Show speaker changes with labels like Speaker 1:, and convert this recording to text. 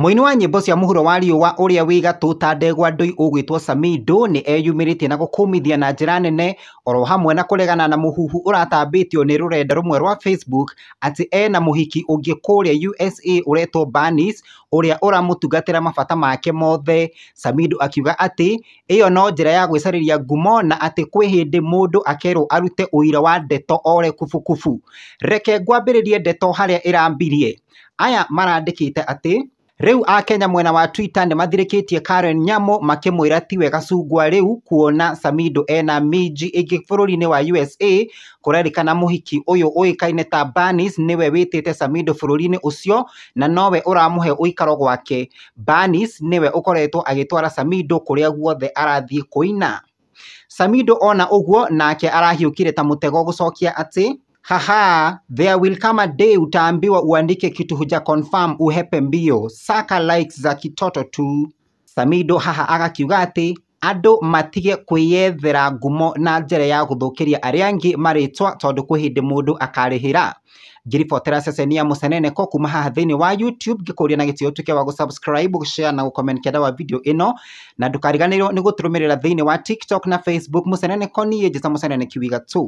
Speaker 1: Mwini wa nyĩmbo cia mũhuro wa riũa ũrĩa wĩ gatũ ta Ndegwa Ndui ũgwĩtwo Samidoh nĩ eyumĩrĩtie na gũkũmithia na njĩra nene oro hamwe na kũregana na mũhuhu ũratambĩtio nĩ rũrenda rũmwe rwa Facebook atĩ ena mũhiki ũngĩ kũrĩa USA ũretwo Bernice ũrĩa ũramũtungatĩra mabata make mothe. Samido akiuga ati ĩyo no njĩra ya gwĩcarĩria ngumo na ati kwĩ hĩndĩ mũndũ akerwo arute uira wa ndeto ore kubukubu. Reke ngwambĩrĩrie ndeto harĩa ĩrambirie. Aya marandĩkĩte ati a akenya mwena wa Twitter nĩmathirĩkĩtie Karen Nyamo makĩmwĩra ti wega cungwa rĩu kuona Samido ena miji ĩngĩ bũrũri-inĩ wa USA kũrerĩkana mũhiki ũyũ ũĩkaine ta Barnes nĩwe wĩtĩte Samido bũrũri-inĩ ũcio na nowe ũramũhe uikaro gwake. Barnes nĩwe ũkoretwo agitwara Samido kũrĩa guothe arathiĩ kũina. Samido ona ũguo nake arahiukire ta mũtego gũcokia atĩ Haha, there will come a day utaambiwa uandike kitu huja confirm uhepe mbio, saka likes za kitoto tu. Samido haha agakiuga ati andå matige kwĩyethera ngumo na njĩra ya gũthũkĩria arĩa angĩ marĩtwa tondũ kwĩ hĩndĩ mũndũ akarĩhĩra ngĩribotera ceceni ya mũceneneko kuma haha thĩinĩ wa youtube ngĩkũria na gĩtĩo tuĩke wa gũsubscribe gũshare na gũcomment kenda wa video ino na ndũkariganĩrwo nĩ gũtũrũmĩrĩra thĩinĩ wa tiktok na facebook mũceneneko niĩ njĩta mũceneneki kiwiga tu